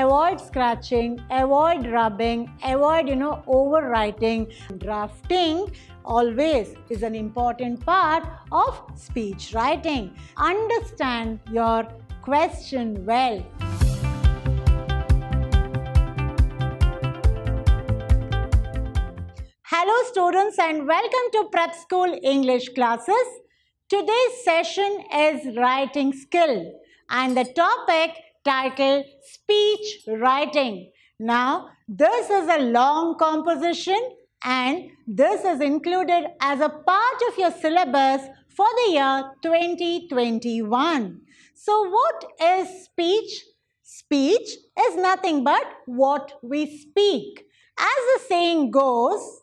avoid scratching avoid rubbing avoid you know overwriting drafting always is an important part of speech writing understand your question well Hello students and welcome to prep school English classes. Today's session is writing skill and the topic title Speech Writing. Now, this is a long composition and this is included as a part of your syllabus for the year 2021. So, what is speech? Speech is nothing but what we speak. As the saying goes,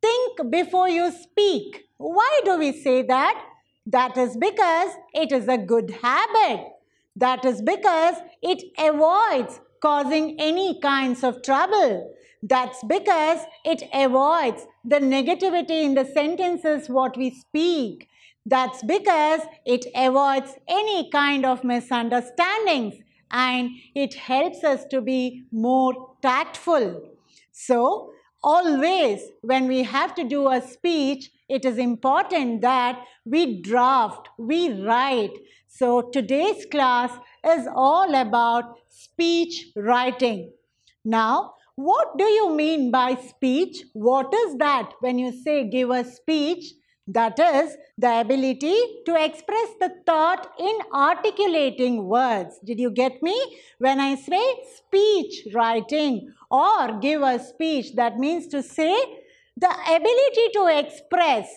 think before you speak. Why do we say that? That is because it is a good habit. That is because it avoids causing any kinds of trouble. That's because it avoids the negativity in the sentences what we speak. That's because it avoids any kind of misunderstandings and it helps us to be more tactful. So, always when we have to do a speech, it is important that we draft, we write so today's class is all about speech writing. Now, what do you mean by speech? What is that when you say give a speech? That is the ability to express the thought in articulating words. Did you get me? When I say speech writing or give a speech, that means to say the ability to express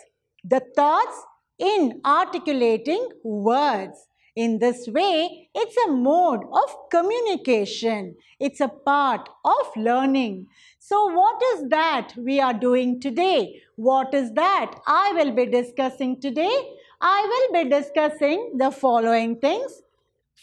the thoughts in articulating words. In this way, it's a mode of communication. It's a part of learning. So what is that we are doing today? What is that I will be discussing today? I will be discussing the following things.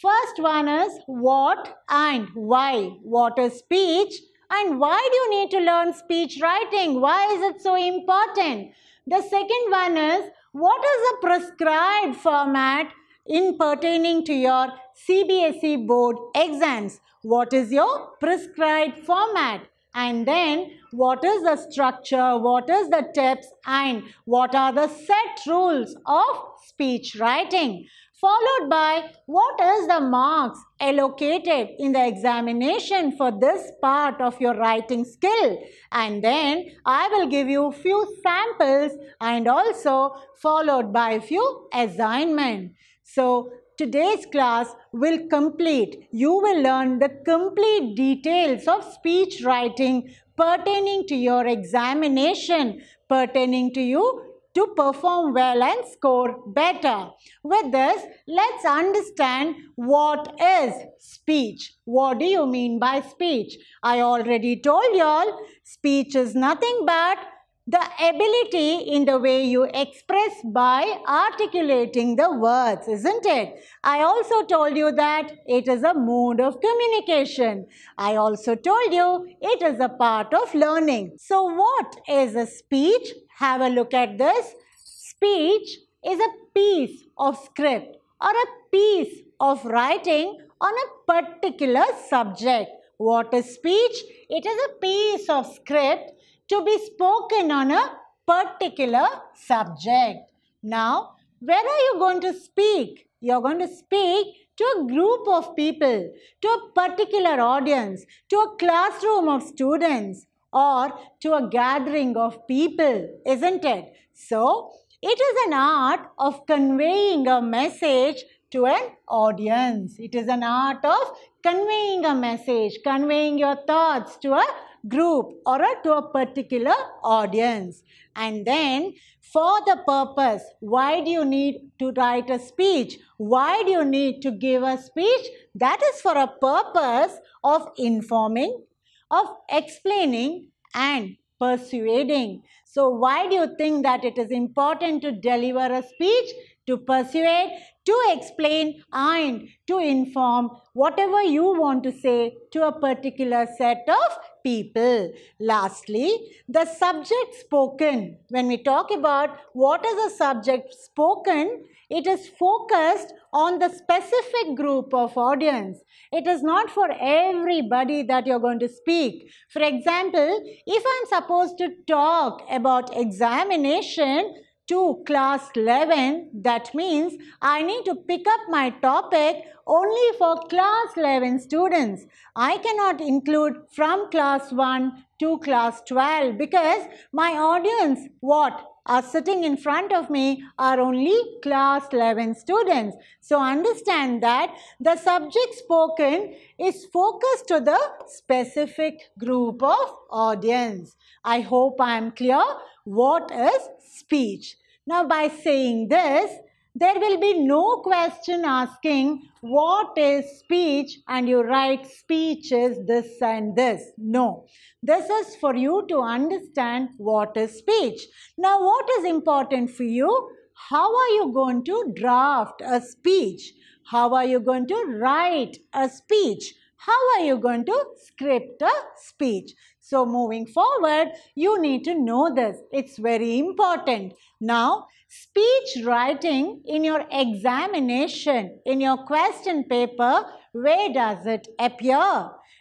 First one is what and why. What is speech and why do you need to learn speech writing? Why is it so important? The second one is what is the prescribed format in pertaining to your CBSE board exams? What is your prescribed format? And then what is the structure, what is the tips and what are the set rules of speech writing? followed by what is the marks allocated in the examination for this part of your writing skill. And then I will give you few samples and also followed by few assignments. So today's class will complete. You will learn the complete details of speech writing pertaining to your examination, pertaining to you to perform well and score better. With this, let's understand what is speech. What do you mean by speech? I already told you all, speech is nothing but the ability in the way you express by articulating the words, isn't it? I also told you that it is a mode of communication. I also told you it is a part of learning. So what is a speech? Have a look at this. Speech is a piece of script or a piece of writing on a particular subject. What is speech? It is a piece of script to be spoken on a particular subject. Now, where are you going to speak? You're going to speak to a group of people, to a particular audience, to a classroom of students or to a gathering of people, isn't it? So, it is an art of conveying a message to an audience. It is an art of conveying a message, conveying your thoughts to a group or a, to a particular audience. And then for the purpose, why do you need to write a speech? Why do you need to give a speech? That is for a purpose of informing of explaining and persuading. So why do you think that it is important to deliver a speech, to persuade, to explain and to inform whatever you want to say to a particular set of people. Lastly, the subject spoken. When we talk about what is a subject spoken, it is focused on the specific group of audience. It is not for everybody that you're going to speak. For example, if I'm supposed to talk about examination, to class 11 that means I need to pick up my topic only for class 11 students. I cannot include from class 1 to class 12 because my audience what are sitting in front of me are only class 11 students. So understand that the subject spoken is focused to the specific group of audience. I hope I am clear what is speech. Now by saying this, there will be no question asking what is speech and you write speeches this and this. No. This is for you to understand what is speech. Now what is important for you? How are you going to draft a speech? How are you going to write a speech? How are you going to script a speech? So moving forward, you need to know this. It's very important. Now, speech writing in your examination, in your question paper, where does it appear?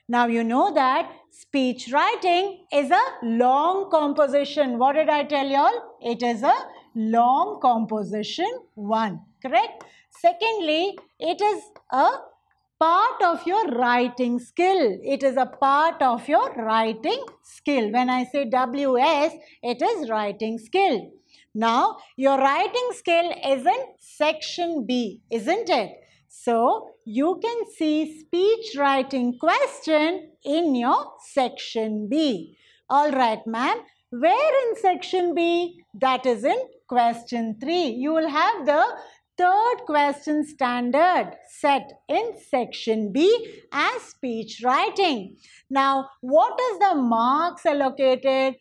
Now you know that speech writing is a long composition. What did I tell y'all? It is a long composition 1, correct? Secondly, it is a part of your writing skill. It is a part of your writing skill. When I say WS, it is writing skill. Now, your writing skill is in section B, isn't it? So, you can see speech writing question in your section B. Alright, ma'am. Where in section B? That is in question 3. You will have the third question standard set in section B as speech writing. Now, what is the marks allocated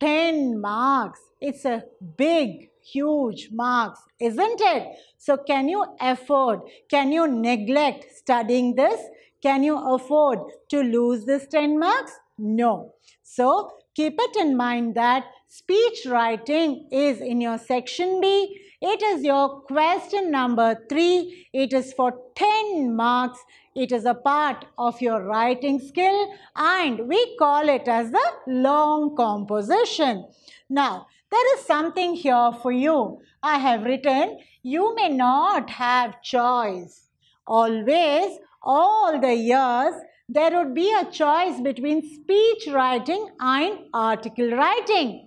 10 marks. It's a big, huge marks, isn't it? So can you afford, can you neglect studying this? Can you afford to lose this 10 marks? No. So keep it in mind that speech writing is in your section B. It is your question number 3. It is for 10 marks. It is a part of your writing skill and we call it as the long composition. Now, there is something here for you. I have written, you may not have choice. Always, all the years, there would be a choice between speech writing and article writing.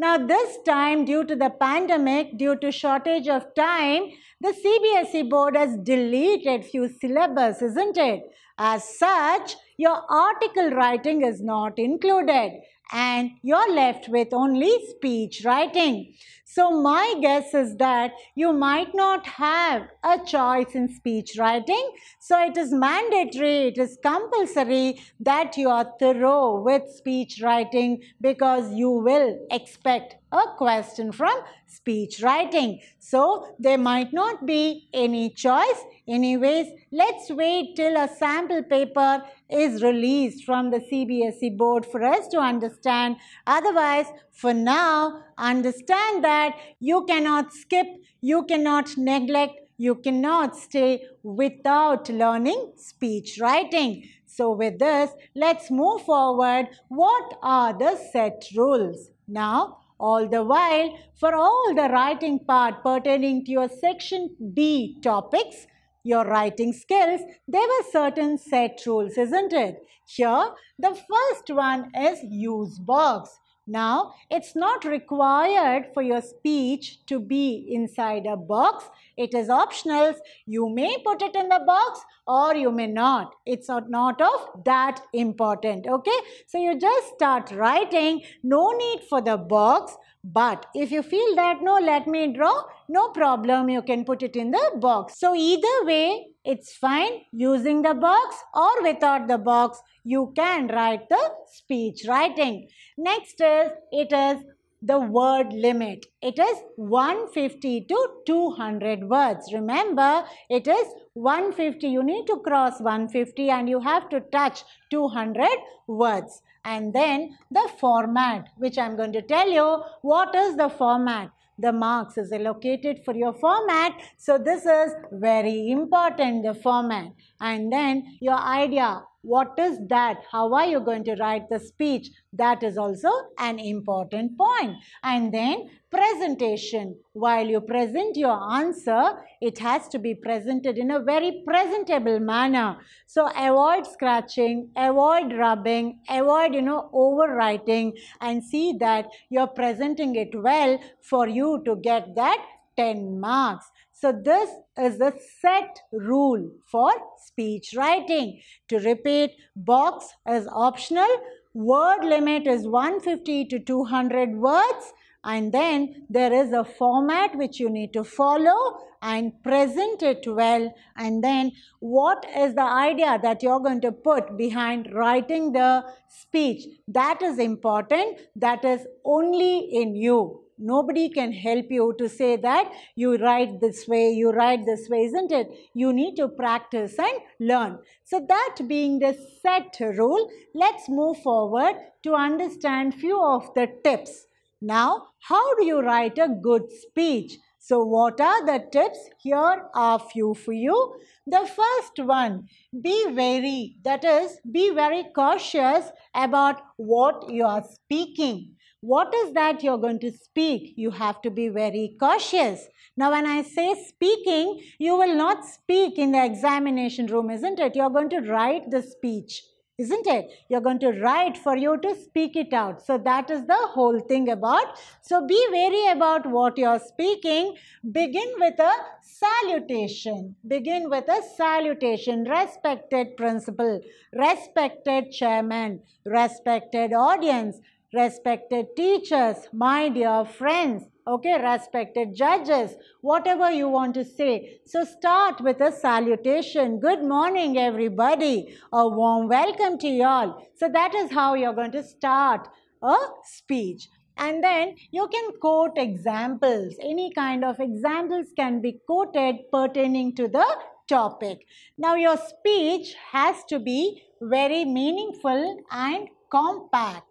Now this time due to the pandemic, due to shortage of time, the CBSE board has deleted few syllabus, isn't it? As such, your article writing is not included and you're left with only speech writing. So my guess is that you might not have a choice in speech writing. So it is mandatory, it is compulsory that you are thorough with speech writing because you will expect a question from speech writing. So there might not be any choice. Anyways, let's wait till a sample paper is released from the CBSE board for us to understand. Otherwise, for now, understand that you cannot skip, you cannot neglect, you cannot stay without learning speech writing. So with this, let's move forward. What are the set rules? Now, all the while, for all the writing part pertaining to your section B topics, your writing skills, there were certain set rules, isn't it? Here, the first one is use box. Now, it's not required for your speech to be inside a box. It is optional. You may put it in the box or you may not. It's not of that important, okay? So, you just start writing. No need for the box. But if you feel that, no, let me draw, no problem, you can put it in the box. So either way, it's fine using the box or without the box you can write the speech writing. Next is, it is the word limit. It is 150 to 200 words. Remember, it is 150. You need to cross 150 and you have to touch 200 words. And then the format, which I am going to tell you. What is the format? The marks is allocated for your format. So, this is very important, the format. And then your idea, what is that? How are you going to write the speech? That is also an important point. And then presentation. While you present your answer, it has to be presented in a very presentable manner. So avoid scratching, avoid rubbing, avoid, you know, overwriting and see that you're presenting it well for you to get that 10 marks. So this is the set rule for speech writing. To repeat, box is optional. Word limit is 150 to 200 words and then there is a format which you need to follow and present it well and then what is the idea that you're going to put behind writing the speech that is important that is only in you Nobody can help you to say that you write this way, you write this way, isn't it? You need to practice and learn. So that being the set rule, let's move forward to understand few of the tips. Now, how do you write a good speech? So what are the tips? Here are few for you. The first one, be wary, that is, be very cautious about what you are speaking. What is that you're going to speak? You have to be very cautious. Now, when I say speaking, you will not speak in the examination room, isn't it? You're going to write the speech isn't it? You're going to write for you to speak it out. So that is the whole thing about. So be wary about what you're speaking. Begin with a salutation. Begin with a salutation. Respected principal, respected chairman, respected audience, respected teachers, my dear friends, okay, respected judges, whatever you want to say. So start with a salutation. Good morning, everybody. A warm welcome to you all. So that is how you're going to start a speech. And then you can quote examples. Any kind of examples can be quoted pertaining to the topic. Now your speech has to be very meaningful and compact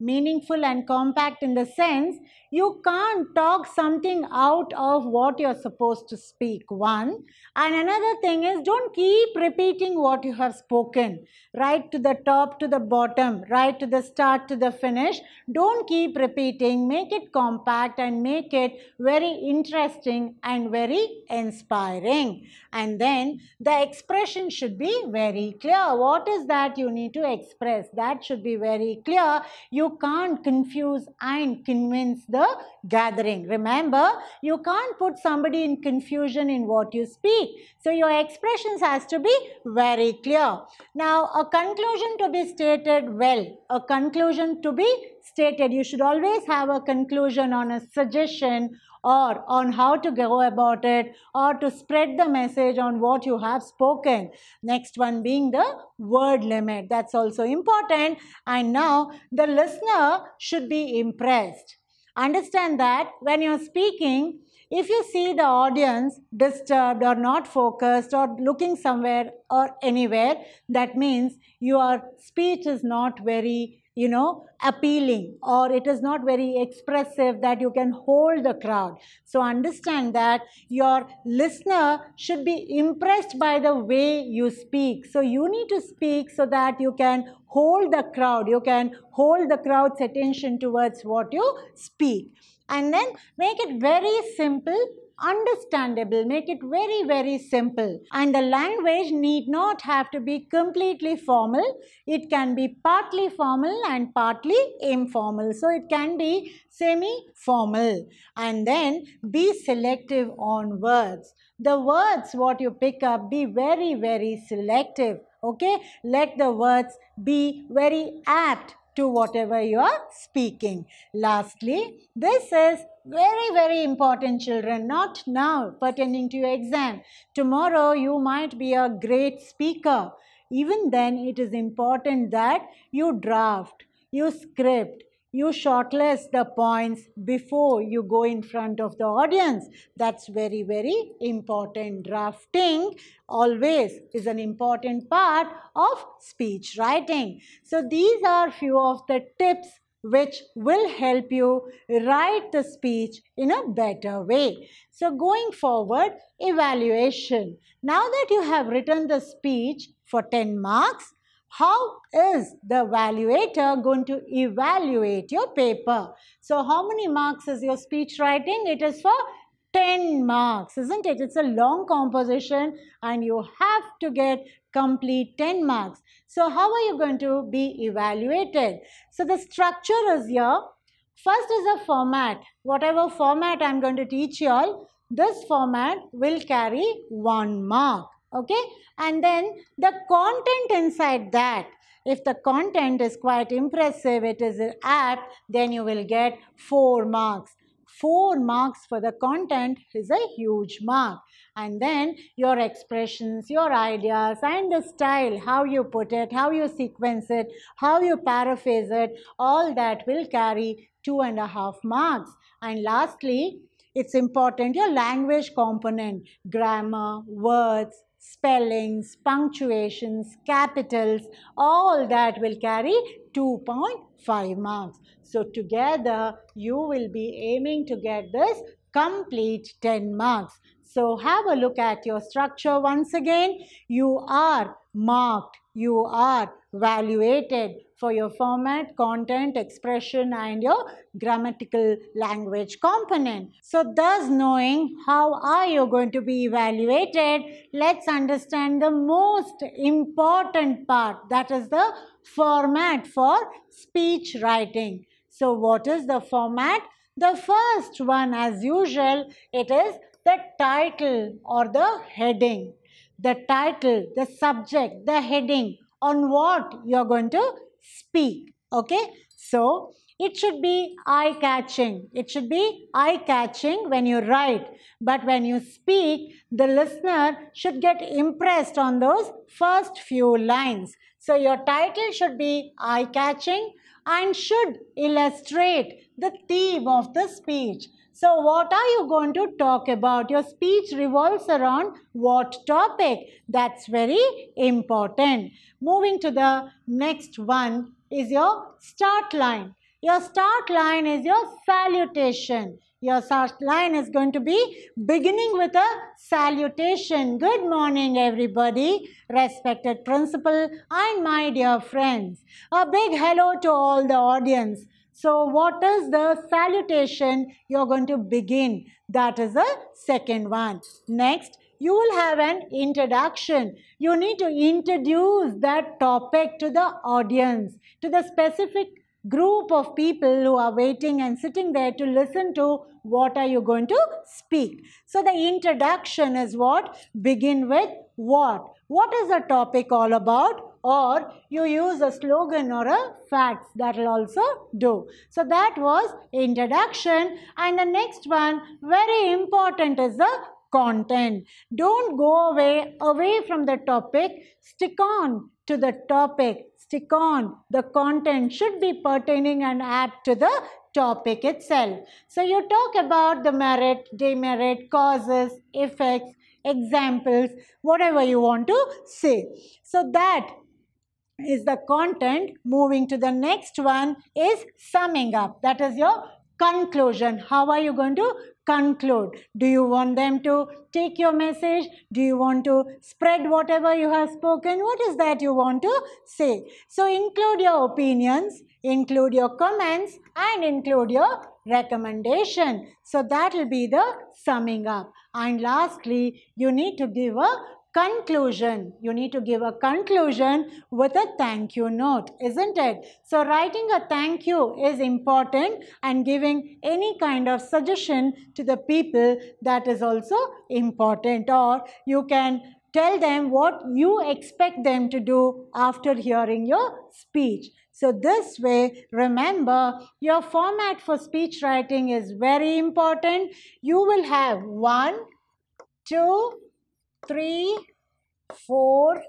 meaningful and compact in the sense you can't talk something out of what you're supposed to speak, one. And another thing is don't keep repeating what you have spoken, right to the top, to the bottom, right to the start, to the finish. Don't keep repeating. Make it compact and make it very interesting and very inspiring. And then the expression should be very clear. What is that you need to express? That should be very clear. You can't confuse and convince the the gathering. Remember, you can't put somebody in confusion in what you speak. So your expressions has to be very clear. Now, a conclusion to be stated well, a conclusion to be stated. You should always have a conclusion on a suggestion or on how to go about it or to spread the message on what you have spoken. Next one being the word limit. That's also important. And now the listener should be impressed understand that when you're speaking, if you see the audience disturbed or not focused or looking somewhere or anywhere, that means your speech is not very you know, appealing or it is not very expressive that you can hold the crowd. So understand that your listener should be impressed by the way you speak. So you need to speak so that you can hold the crowd. You can hold the crowd's attention towards what you speak. And then make it very simple understandable, make it very, very simple. And the language need not have to be completely formal. It can be partly formal and partly informal. So it can be semi-formal. And then be selective on words. The words what you pick up, be very, very selective. Okay, let the words be very apt to whatever you are speaking. Lastly, this is very, very important children, not now pertaining to your exam. Tomorrow you might be a great speaker. Even then it is important that you draft, you script, you shortlist the points before you go in front of the audience. That's very, very important. Drafting always is an important part of speech writing. So these are few of the tips which will help you write the speech in a better way. So going forward, evaluation. Now that you have written the speech for 10 marks, how is the evaluator going to evaluate your paper? So how many marks is your speech writing? It is for 10 marks, isn't it? It's a long composition and you have to get complete 10 marks. So how are you going to be evaluated? So the structure is here. First is a format. Whatever format I'm going to teach you all, this format will carry one mark. Okay. And then the content inside that. If the content is quite impressive, it is apt, then you will get 4 marks. 4 marks for the content is a huge mark. And then your expressions, your ideas and the style, how you put it, how you sequence it, how you paraphrase it, all that will carry two and a half marks. And lastly, it's important your language component, grammar, words, spellings, punctuations, capitals, all that will carry 2.5 marks. So together you will be aiming to get this complete 10 marks. So have a look at your structure once again. You are marked, you are evaluated for your format, content, expression and your grammatical language component. So thus knowing how are you going to be evaluated, let's understand the most important part that is the format for speech writing. So what is the format? The first one as usual, it is the title or the heading. The title, the subject, the heading on what you are going to speak. Okay, so it should be eye catching. It should be eye catching when you write. But when you speak, the listener should get impressed on those first few lines. So your title should be eye catching and should illustrate the theme of the speech. So what are you going to talk about? Your speech revolves around what topic? That's very important. Moving to the next one is your start line. Your start line is your salutation. Your first line is going to be beginning with a salutation. Good morning, everybody, respected principal and my dear friends. A big hello to all the audience. So what is the salutation you're going to begin? That is the second one. Next, you will have an introduction. You need to introduce that topic to the audience, to the specific group of people who are waiting and sitting there to listen to what are you going to speak. So the introduction is what? Begin with what? What is the topic all about? or you use a slogan or a facts that will also do. So that was introduction and the next one very important is the content. Don't go away away from the topic stick on to the topic stick on the content should be pertaining and add to the topic itself. So you talk about the merit, demerit, causes, effects, examples, whatever you want to say. So that is the content. Moving to the next one is summing up. That is your conclusion. How are you going to conclude? Do you want them to take your message? Do you want to spread whatever you have spoken? What is that you want to say? So include your opinions, include your comments and include your recommendation. So that will be the summing up. And lastly, you need to give a conclusion. You need to give a conclusion with a thank you note, isn't it? So writing a thank you is important and giving any kind of suggestion to the people that is also important or you can tell them what you expect them to do after hearing your speech. So this way, remember, your format for speech writing is very important. You will have one, two, three, four,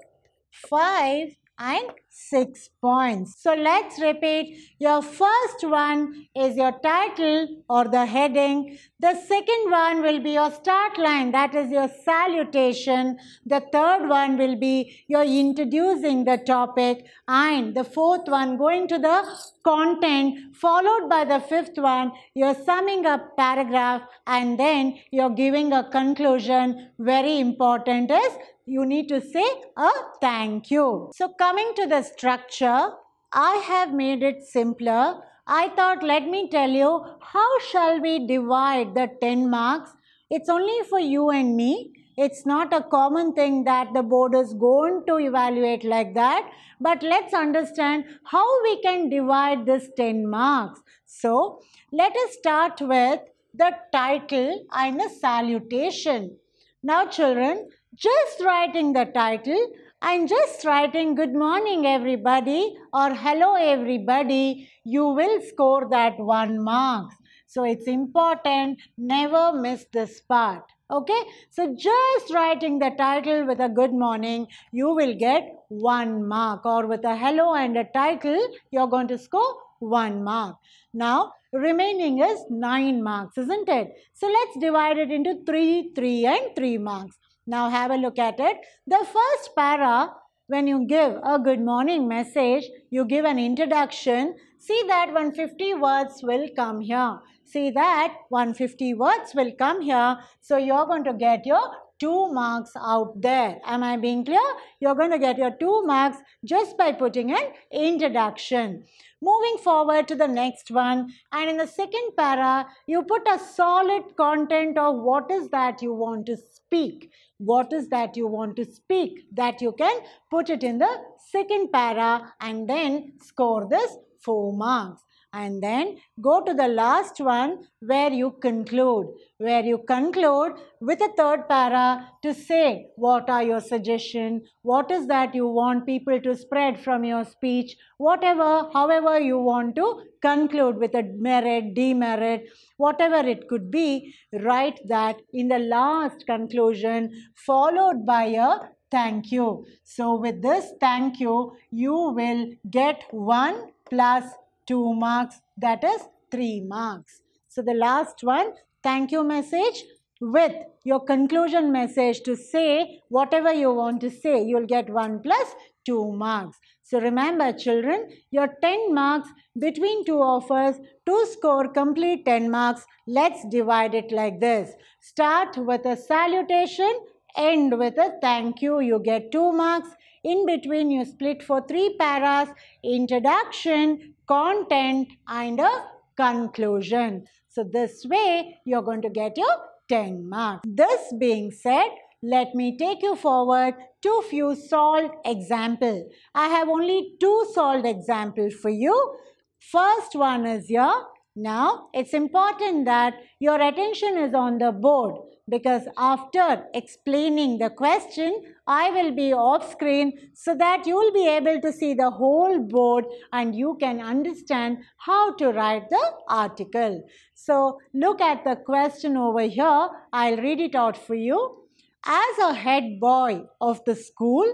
five, and 6 points. So let's repeat. Your first one is your title or the heading. The second one will be your start line, that is your salutation. The third one will be your introducing the topic. And the fourth one going to the content followed by the fifth one you're summing up paragraph and then you're giving a conclusion very important is you need to say a thank you. So coming to the structure, I have made it simpler. I thought let me tell you how shall we divide the 10 marks. It's only for you and me. It's not a common thing that the board is going to evaluate like that. But let's understand how we can divide this 10 marks. So let us start with the title and a salutation. Now children, just writing the title and just writing good morning everybody or hello everybody, you will score that one mark. So it's important, never miss this part. Okay, so just writing the title with a good morning, you will get one mark or with a hello and a title, you're going to score one mark. Now, remaining is nine marks, isn't it? So let's divide it into three, three and three marks. Now have a look at it. The first para, when you give a good morning message, you give an introduction. See that 150 words will come here. See that 150 words will come here. So you're going to get your 2 marks out there. Am I being clear? You're going to get your 2 marks just by putting an introduction. Moving forward to the next one and in the second para, you put a solid content of what is that you want to speak what is that you want to speak that you can put it in the second para and then score this 4 marks and then go to the last one where you conclude where you conclude with a third para to say what are your suggestion what is that you want people to spread from your speech whatever however you want to conclude with a merit demerit whatever it could be write that in the last conclusion followed by a thank you so with this thank you you will get one plus 2 marks that is 3 marks. So the last one thank you message with your conclusion message to say whatever you want to say you'll get 1 plus 2 marks. So remember children, your 10 marks between two offers to score complete 10 marks. Let's divide it like this. Start with a salutation, end with a thank you. You get 2 marks. In between you split for 3 paras, introduction, content and a conclusion. So this way you're going to get your 10 marks. This being said, let me take you forward to few solved example. I have only two solved example for you. First one is your now, it's important that your attention is on the board because after explaining the question, I will be off screen so that you will be able to see the whole board and you can understand how to write the article. So, look at the question over here. I'll read it out for you. As a head boy of the school,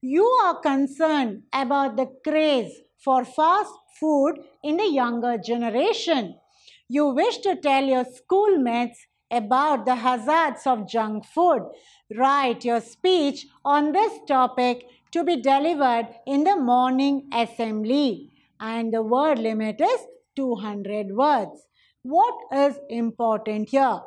you are concerned about the craze for fast food in the younger generation. You wish to tell your schoolmates about the hazards of junk food. Write your speech on this topic to be delivered in the morning assembly. And the word limit is 200 words. What is important here?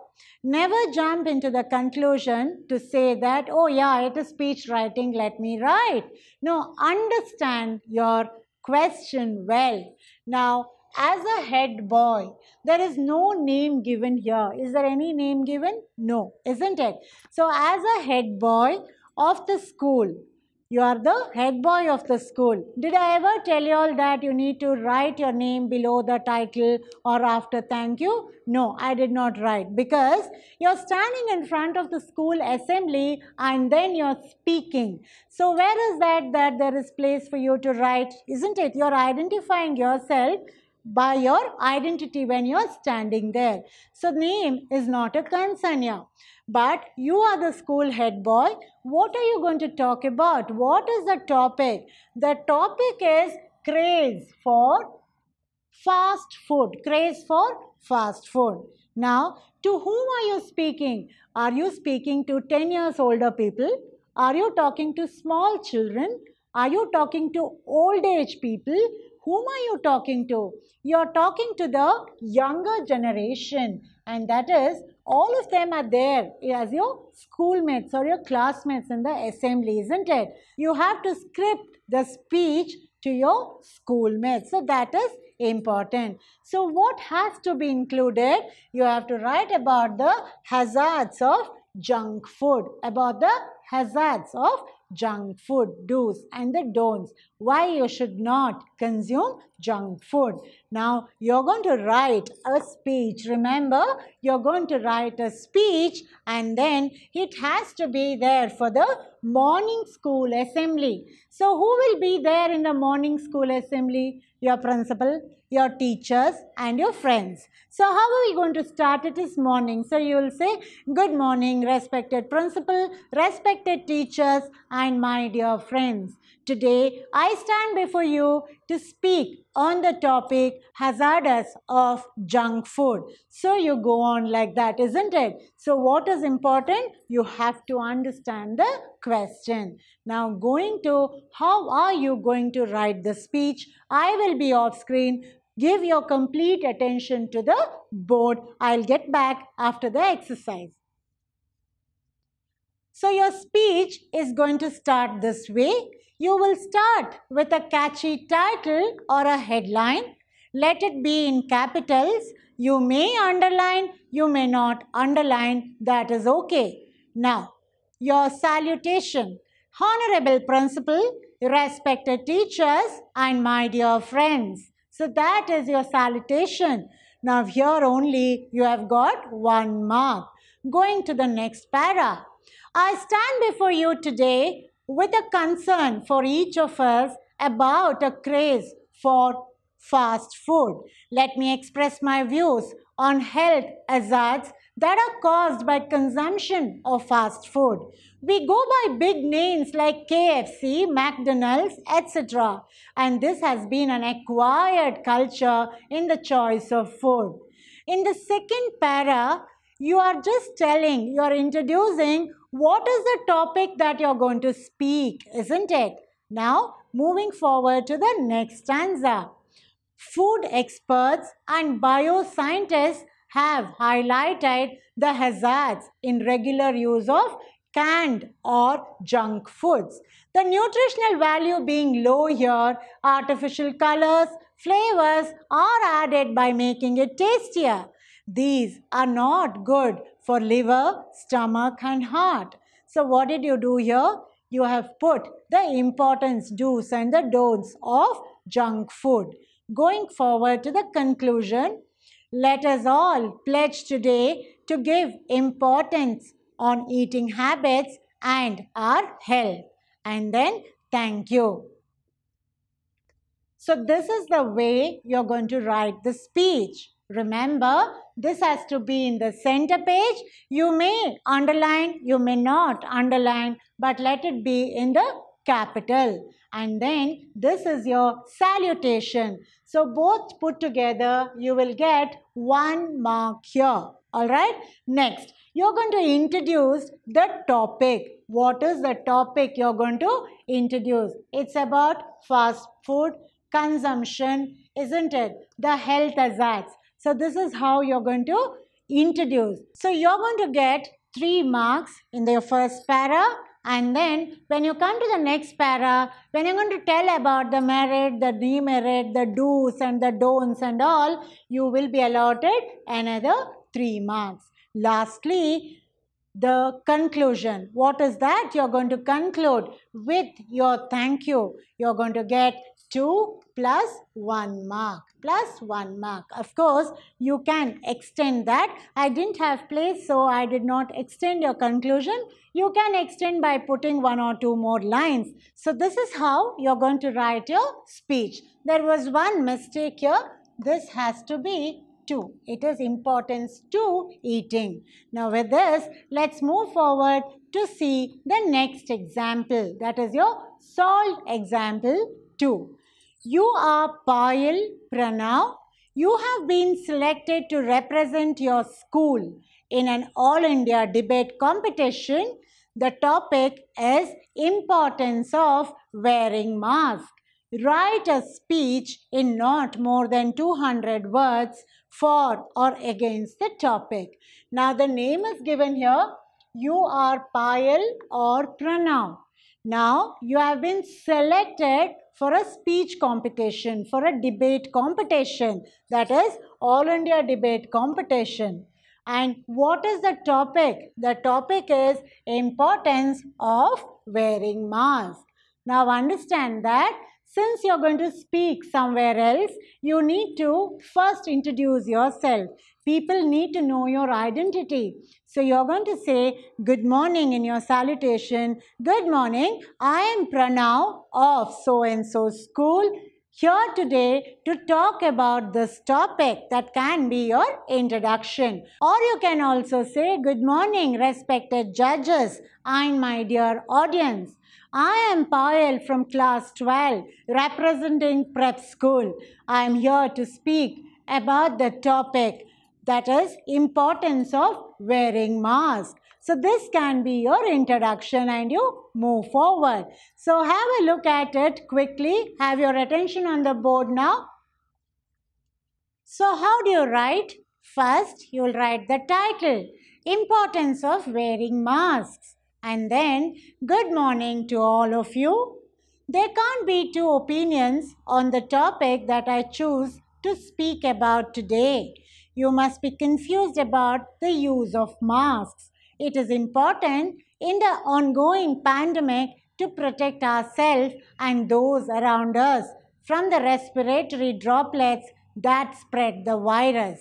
Never jump into the conclusion to say that, oh yeah, it is speech writing, let me write. No, understand your question well. Now, as a head boy, there is no name given here. Is there any name given? No, isn't it? So, as a head boy of the school, you are the head boy of the school. Did I ever tell you all that you need to write your name below the title or after thank you? No, I did not write because you're standing in front of the school assembly and then you're speaking. So where is that that there is place for you to write, isn't it? You're identifying yourself by your identity when you are standing there. So name is not a concern But you are the school head boy. What are you going to talk about? What is the topic? The topic is craze for fast food. Craze for fast food. Now, to whom are you speaking? Are you speaking to 10 years older people? Are you talking to small children? Are you talking to old age people? whom are you talking to? You're talking to the younger generation and that is all of them are there as your schoolmates or your classmates in the assembly, isn't it? You have to script the speech to your schoolmates. So that is important. So what has to be included? You have to write about the hazards of junk food, about the hazards of junk food, do's and the don'ts, why you should not consume junk food. Now, you're going to write a speech. Remember, you're going to write a speech and then it has to be there for the morning school assembly. So, who will be there in the morning school assembly? Your principal, your teachers and your friends. So how are we going to start it this morning? So you will say, good morning, respected principal, respected teachers and my dear friends. Today, I stand before you to speak on the topic hazardous of junk food. So you go on like that, isn't it? So what is important? You have to understand the question. Now going to how are you going to write the speech? I will be off screen. Give your complete attention to the board. I'll get back after the exercise. So your speech is going to start this way. You will start with a catchy title or a headline. Let it be in capitals. You may underline, you may not underline. That is okay. Now, your salutation. Honorable Principal, respected teachers and my dear friends. So that is your salutation. Now here only you have got one mark. Going to the next para. I stand before you today with a concern for each of us about a craze for fast food. Let me express my views on health hazards that are caused by consumption of fast food. We go by big names like KFC, McDonald's, etc. And this has been an acquired culture in the choice of food. In the second para, you are just telling, you are introducing what is the topic that you're going to speak, isn't it? Now, moving forward to the next stanza. Food experts and bioscientists have highlighted the hazards in regular use of canned or junk foods. The nutritional value being low here, artificial colors, flavors are added by making it tastier. These are not good for liver, stomach and heart. So what did you do here? You have put the importance, do's and the don'ts of junk food. Going forward to the conclusion, let us all pledge today to give importance on eating habits and our health. And then thank you. So this is the way you're going to write the speech. Remember, this has to be in the center page. You may underline, you may not underline, but let it be in the capital. And then this is your salutation. So both put together, you will get one mark here. Alright, next, you're going to introduce the topic. What is the topic you're going to introduce? It's about fast food consumption, isn't it? The health hazards. So this is how you're going to introduce. So you're going to get 3 marks in your first para and then when you come to the next para, when you're going to tell about the merit, the demerit, the do's and the don'ts and all, you will be allotted another 3 marks. Lastly, the conclusion. What is that? You're going to conclude with your thank you. You're going to get 2 plus 1 mark plus 1 mark. Of course, you can extend that. I didn't have place so I did not extend your conclusion. You can extend by putting one or two more lines. So this is how you're going to write your speech. There was one mistake here. This has to be 2. It is importance to eating. Now with this, let's move forward to see the next example. That is your salt example 2. You are Payal Pranav. You have been selected to represent your school in an All India debate competition. The topic is importance of wearing mask. Write a speech in not more than 200 words for or against the topic. Now the name is given here. You are Payal or Pranav. Now you have been selected for a speech competition, for a debate competition, that is All India Debate Competition. And what is the topic? The topic is importance of wearing mask. Now understand that since you're going to speak somewhere else, you need to first introduce yourself. People need to know your identity. So you're going to say, good morning in your salutation. Good morning, I am Pranav of so-and-so school here today to talk about this topic that can be your introduction. Or you can also say, good morning, respected judges and my dear audience. I am Payal from class 12, representing prep school. I am here to speak about the topic that is importance of wearing mask. So this can be your introduction and you move forward. So have a look at it quickly. Have your attention on the board now. So how do you write? First, you will write the title, Importance of Wearing Masks and then good morning to all of you. There can't be two opinions on the topic that I choose to speak about today. You must be confused about the use of masks. It is important in the ongoing pandemic to protect ourselves and those around us from the respiratory droplets that spread the virus.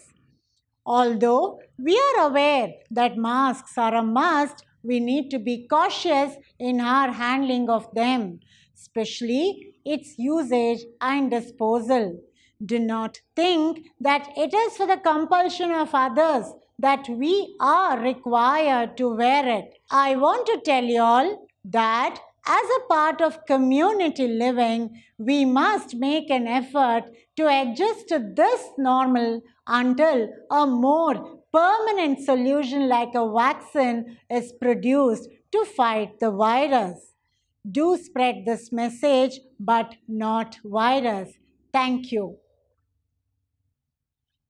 Although we are aware that masks are a must we need to be cautious in our handling of them, especially its usage and disposal. Do not think that it is for the compulsion of others that we are required to wear it. I want to tell you all that as a part of community living, we must make an effort to adjust to this normal until a more permanent solution like a vaccine is produced to fight the virus. Do spread this message, but not virus. Thank you.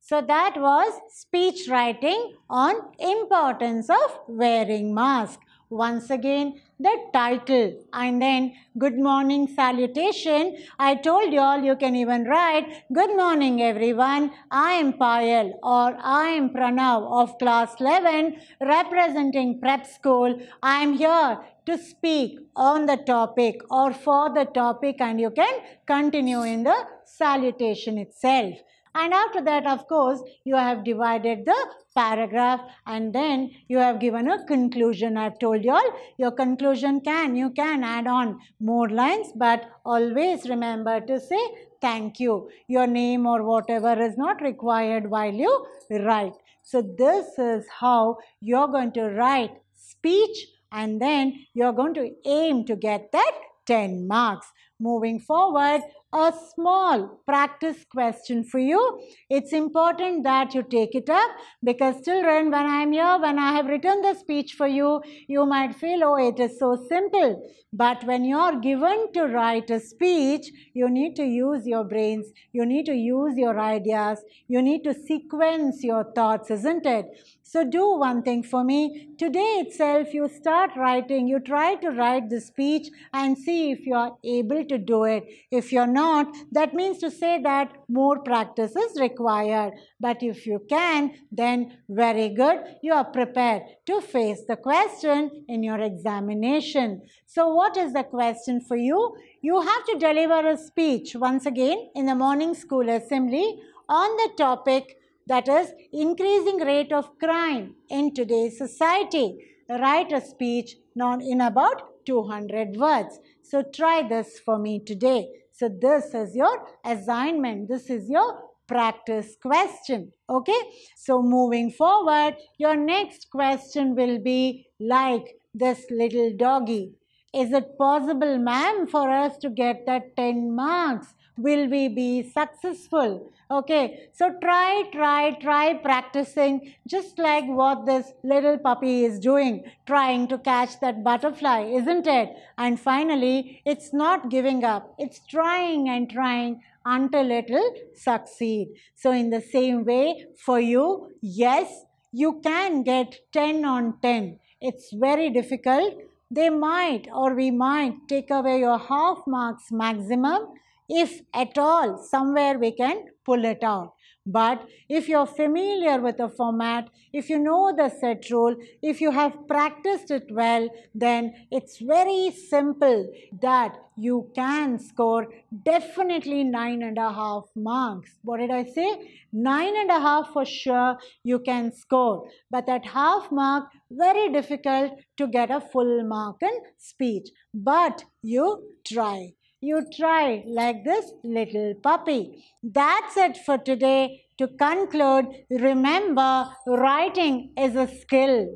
So that was speech writing on importance of wearing mask. Once again, the title and then good morning salutation. I told you all you can even write good morning everyone. I am Payal or I am Pranav of class 11 representing prep school. I am here to speak on the topic or for the topic and you can continue in the salutation itself. And after that, of course, you have divided the paragraph and then you have given a conclusion. I've told you all your conclusion can, you can add on more lines, but always remember to say thank you. Your name or whatever is not required while you write. So this is how you're going to write speech and then you're going to aim to get that 10 marks. Moving forward, a small practice question for you. It's important that you take it up because children, when I'm here, when I have written the speech for you, you might feel, oh, it is so simple. But when you're given to write a speech, you need to use your brains, you need to use your ideas, you need to sequence your thoughts, isn't it? So do one thing for me. Today itself, you start writing, you try to write the speech and see if you are able to do it. If you're not, that means to say that more practice is required. But if you can, then very good. You are prepared to face the question in your examination. So what is the question for you? You have to deliver a speech once again in the morning school assembly on the topic that is increasing rate of crime in today's society. Write a speech not in about 200 words. So try this for me today. So this is your assignment. This is your practice question. Okay. So moving forward, your next question will be like this little doggy. Is it possible ma'am for us to get that 10 marks? will we be successful? Okay, so try, try, try practicing just like what this little puppy is doing, trying to catch that butterfly, isn't it? And finally, it's not giving up, it's trying and trying until it will succeed. So in the same way, for you, yes, you can get 10 on 10. It's very difficult. They might or we might take away your half marks maximum if at all somewhere we can pull it out. But if you're familiar with the format, if you know the set rule, if you have practiced it well, then it's very simple that you can score definitely nine and a half marks. What did I say? Nine and a half for sure you can score. But that half mark, very difficult to get a full mark in speech. But you try you try like this little puppy. That's it for today. To conclude, remember writing is a skill.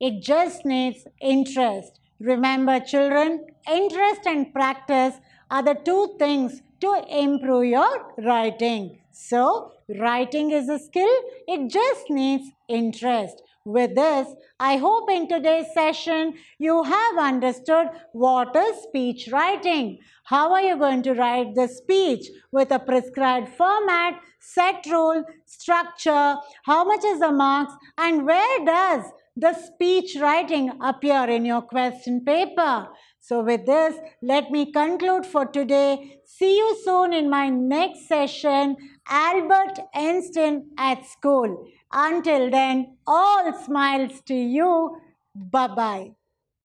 It just needs interest. Remember children, interest and practice are the two things to improve your writing. So, writing is a skill. It just needs interest with this. I hope in today's session you have understood what is speech writing. How are you going to write the speech with a prescribed format, set rule, structure, how much is the marks and where does the speech writing appear in your question paper. So with this, let me conclude for today. See you soon in my next session, Albert Einstein at School. Until then, all smiles to you. Bye-bye.